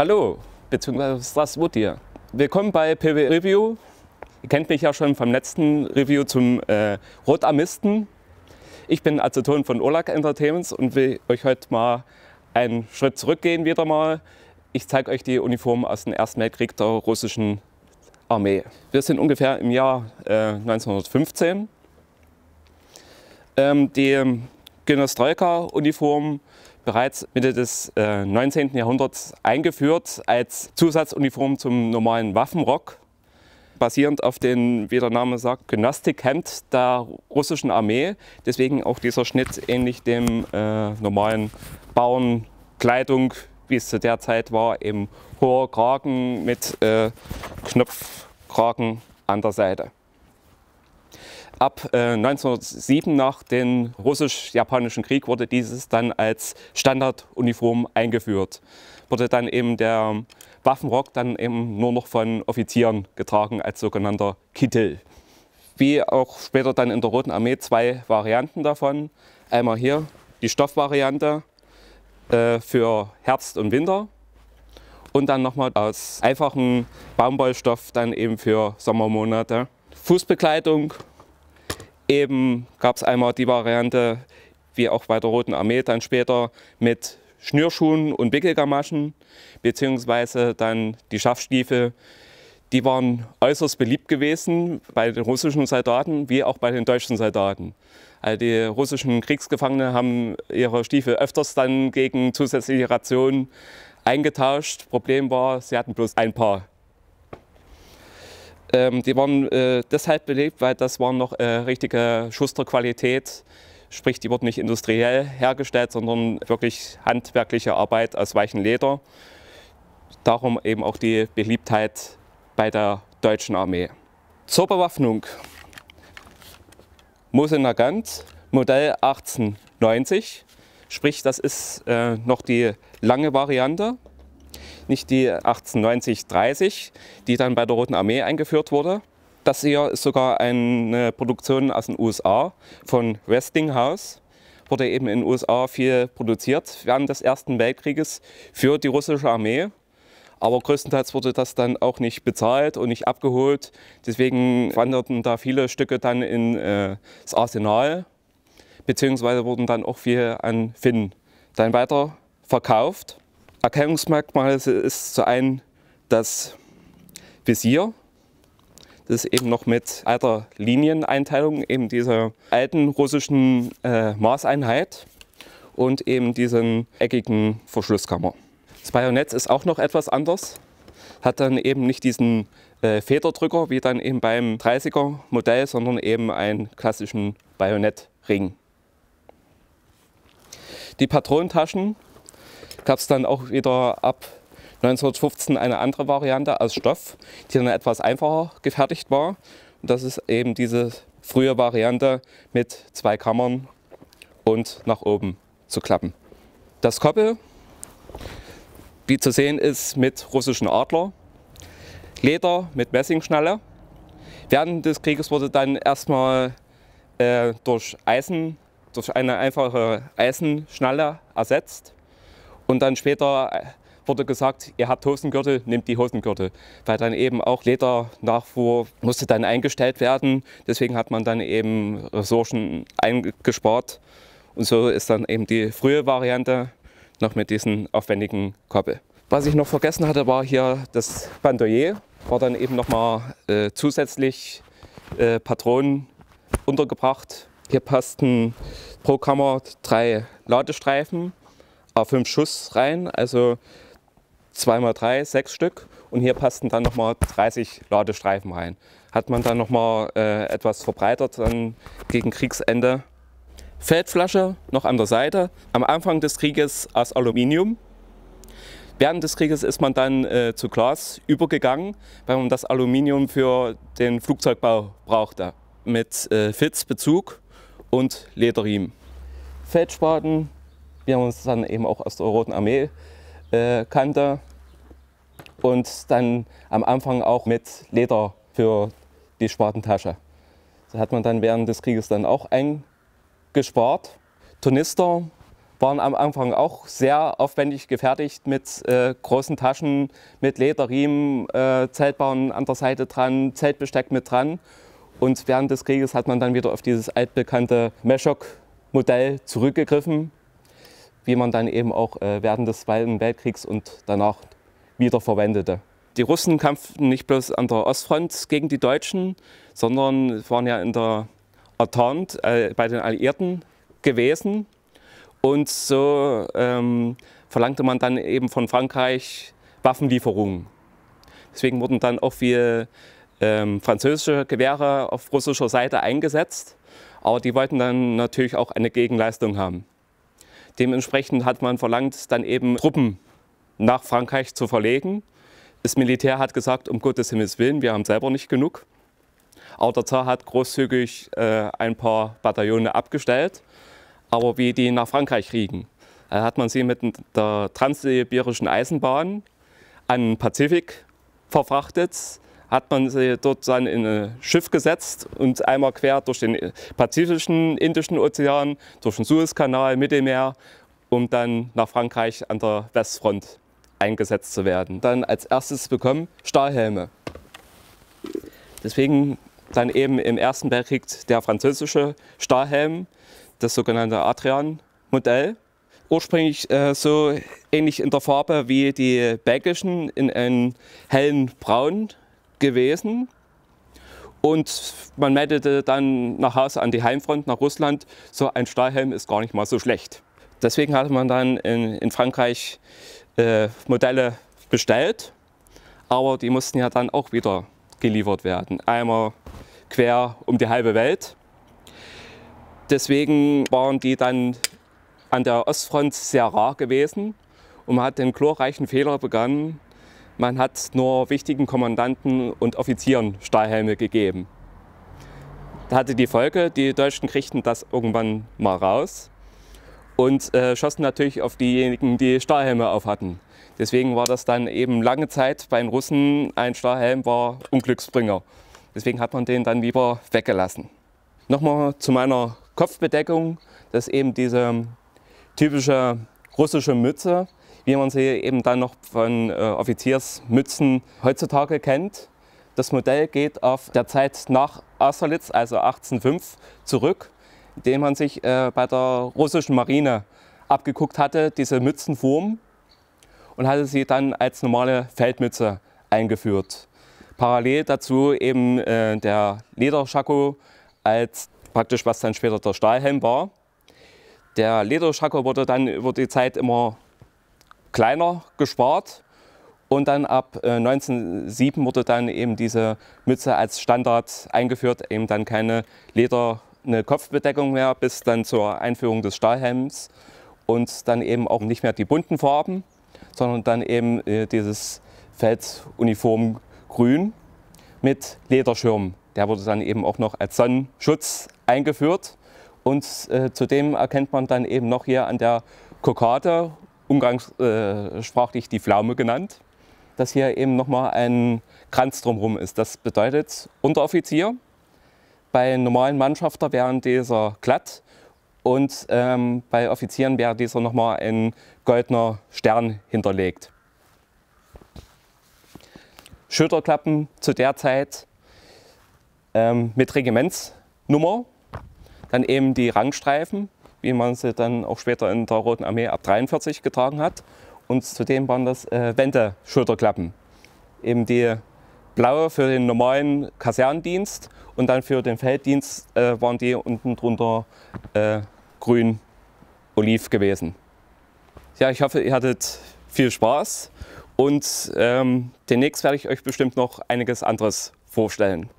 Hallo, beziehungsweise Strasmutir. Willkommen bei PW Review. Ihr kennt mich ja schon vom letzten Review zum äh, Rotarmisten. Ich bin Aceton von Orlac Entertainments und will euch heute mal einen Schritt zurückgehen wieder mal. Ich zeige euch die Uniform aus dem Ersten Weltkrieg der russischen Armee. Wir sind ungefähr im Jahr äh, 1915. Ähm, die Perestroika-Uniform bereits Mitte des äh, 19. Jahrhunderts eingeführt als Zusatzuniform zum normalen Waffenrock, basierend auf den, wie der Name sagt, Gymnastikhemd der russischen Armee. Deswegen auch dieser Schnitt ähnlich dem äh, normalen Bauernkleidung, wie es zu der Zeit war, eben hoher Kragen mit äh, Knopfkragen an der Seite. Ab äh, 1907 nach dem russisch-japanischen Krieg wurde dieses dann als Standarduniform eingeführt. Wurde dann eben der Waffenrock dann eben nur noch von Offizieren getragen als sogenannter Kittel. Wie auch später dann in der Roten Armee zwei Varianten davon. Einmal hier die Stoffvariante äh, für Herbst und Winter und dann nochmal aus einfachem Baumwollstoff dann eben für Sommermonate. Fußbekleidung Eben gab es einmal die Variante, wie auch bei der Roten Armee dann später, mit Schnürschuhen und Wickelgamaschen, beziehungsweise dann die Schaftstiefel. Die waren äußerst beliebt gewesen bei den russischen Soldaten wie auch bei den deutschen Soldaten. Also die russischen Kriegsgefangenen haben ihre Stiefel öfters dann gegen zusätzliche Rationen eingetauscht. Problem war, sie hatten bloß ein paar ähm, die waren äh, deshalb beliebt, weil das waren noch äh, richtige Schusterqualität. Sprich, die wurden nicht industriell hergestellt, sondern wirklich handwerkliche Arbeit aus weichem Leder. Darum eben auch die Beliebtheit bei der deutschen Armee. Zur Bewaffnung. Mosel Nagant, Modell 1890. Sprich, das ist äh, noch die lange Variante nicht die 1890-30, die dann bei der Roten Armee eingeführt wurde. Das hier ist sogar eine Produktion aus den USA von Westinghouse. Wurde eben in den USA viel produziert während des Ersten Weltkrieges für die russische Armee. Aber größtenteils wurde das dann auch nicht bezahlt und nicht abgeholt. Deswegen wanderten da viele Stücke dann ins äh, Arsenal, beziehungsweise wurden dann auch viel an Finnen dann weiter verkauft. Erkennungsmerkmale ist zu einem das Visier. Das ist eben noch mit alter Linieneinteilung, eben dieser alten russischen äh, Maßeinheit und eben diesen eckigen Verschlusskammer. Das Bajonett ist auch noch etwas anders, hat dann eben nicht diesen äh, Federdrücker wie dann eben beim 30er Modell, sondern eben einen klassischen Bajonettring. Die Patronentaschen gab es dann auch wieder ab 1915 eine andere Variante aus Stoff, die dann etwas einfacher gefertigt war. Und das ist eben diese frühe Variante mit zwei Kammern und nach oben zu klappen. Das Koppel, wie zu sehen ist, mit russischen Adler, Leder mit Messingschnalle. Während des Krieges wurde dann erstmal äh, durch Eisen, durch eine einfache Eisenschnalle ersetzt. Und dann später äh, wurde gesagt, ihr habt Hosengürtel, nehmt die Hosengürtel. Weil dann eben auch Ledernachfuhr musste dann eingestellt werden. Deswegen hat man dann eben Ressourcen eingespart. Und so ist dann eben die frühe Variante noch mit diesen aufwendigen Koppel. Was ich noch vergessen hatte, war hier das Bandolier. War dann eben nochmal äh, zusätzlich äh, Patronen untergebracht. Hier passten pro Kammer drei Ladestreifen A5 Schuss rein, also 2x3, 6 Stück. Und hier passten dann nochmal 30 Ladestreifen rein. Hat man dann nochmal äh, etwas verbreitert, dann gegen Kriegsende. Feldflasche noch an der Seite. Am Anfang des Krieges aus Aluminium. Während des Krieges ist man dann äh, zu Glas übergegangen, weil man das Aluminium für den Flugzeugbau brauchte. Mit äh, Fitzbezug und Lederriemen. Feldspaten wir uns dann eben auch aus der Roten Armee äh, kannte und dann am Anfang auch mit Leder für die Spartentasche. Das hat man dann während des Krieges dann auch eingespart. Turnister waren am Anfang auch sehr aufwendig gefertigt mit äh, großen Taschen, mit Lederriemen, äh, Zeltbahnen an der Seite dran, Zeltbesteck mit dran. Und während des Krieges hat man dann wieder auf dieses altbekannte Meshok-Modell zurückgegriffen wie man dann eben auch äh, während des Zweiten Weltkriegs und danach wieder verwendete. Die Russen kämpften nicht bloß an der Ostfront gegen die Deutschen, sondern waren ja in der Entente äh, bei den Alliierten gewesen. Und so ähm, verlangte man dann eben von Frankreich Waffenlieferungen. Deswegen wurden dann auch viele ähm, französische Gewehre auf russischer Seite eingesetzt. Aber die wollten dann natürlich auch eine Gegenleistung haben. Dementsprechend hat man verlangt, dann eben Truppen nach Frankreich zu verlegen. Das Militär hat gesagt, um Gottes Himmels Willen, wir haben selber nicht genug. Auch der Zar hat großzügig äh, ein paar Bataillone abgestellt. Aber wie die nach Frankreich kriegen, da äh, hat man sie mit der transsibirischen Eisenbahn an den Pazifik verfrachtet hat man sie dort dann in ein Schiff gesetzt und einmal quer durch den Pazifischen, Indischen Ozean, durch den Suezkanal, Mittelmeer, um dann nach Frankreich an der Westfront eingesetzt zu werden. Dann als erstes bekommen Stahlhelme. Deswegen dann eben im Ersten Weltkrieg der französische Stahlhelm, das sogenannte Adrian-Modell. Ursprünglich äh, so ähnlich in der Farbe wie die belgischen, in einem hellen Braun gewesen. Und man meldete dann nach Hause an die Heimfront nach Russland, so ein Stahlhelm ist gar nicht mal so schlecht. Deswegen hatte man dann in, in Frankreich äh, Modelle bestellt, aber die mussten ja dann auch wieder geliefert werden. Einmal quer um die halbe Welt. Deswegen waren die dann an der Ostfront sehr rar gewesen und man hat den chlorreichen Fehler begangen, man hat nur wichtigen Kommandanten und Offizieren Stahlhelme gegeben. Da hatte die Folge, die Deutschen kriegten das irgendwann mal raus und äh, schossen natürlich auf diejenigen, die Stahlhelme auf hatten. Deswegen war das dann eben lange Zeit bei den Russen, ein Stahlhelm war Unglücksbringer. Deswegen hat man den dann lieber weggelassen. Nochmal zu meiner Kopfbedeckung, das ist eben diese typische russische Mütze, wie man sie eben dann noch von äh, Offiziersmützen heutzutage kennt. Das Modell geht auf der Zeit nach Austerlitz, also 1805, zurück, indem man sich äh, bei der russischen Marine abgeguckt hatte, diese Mützenform, und hatte sie dann als normale Feldmütze eingeführt. Parallel dazu eben äh, der Lederschako als praktisch, was dann später der Stahlhelm war. Der Lederschako wurde dann über die Zeit immer kleiner gespart. Und dann ab 1907 äh, wurde dann eben diese Mütze als Standard eingeführt, eben dann keine Leder, Kopfbedeckung mehr bis dann zur Einführung des Stahlhelms und dann eben auch nicht mehr die bunten Farben, sondern dann eben äh, dieses Felduniform grün mit Lederschirm. Der wurde dann eben auch noch als Sonnenschutz eingeführt und äh, zudem erkennt man dann eben noch hier an der Kokarde umgangssprachlich äh, die Pflaume genannt, dass hier eben nochmal ein Kranz drumherum ist. Das bedeutet Unteroffizier. Bei normalen Mannschaften wären dieser glatt und ähm, bei Offizieren wäre dieser nochmal ein goldener Stern hinterlegt. Schulterklappen zu der Zeit ähm, mit Regimentsnummer, dann eben die Rangstreifen wie man sie dann auch später in der Roten Armee ab 43 getragen hat. Und zudem waren das äh, Wendeschulterklappen. Eben die blaue für den normalen Kaserndienst und dann für den Felddienst äh, waren die unten drunter äh, grün oliv gewesen. Ja, ich hoffe, ihr hattet viel Spaß und ähm, demnächst werde ich euch bestimmt noch einiges anderes vorstellen.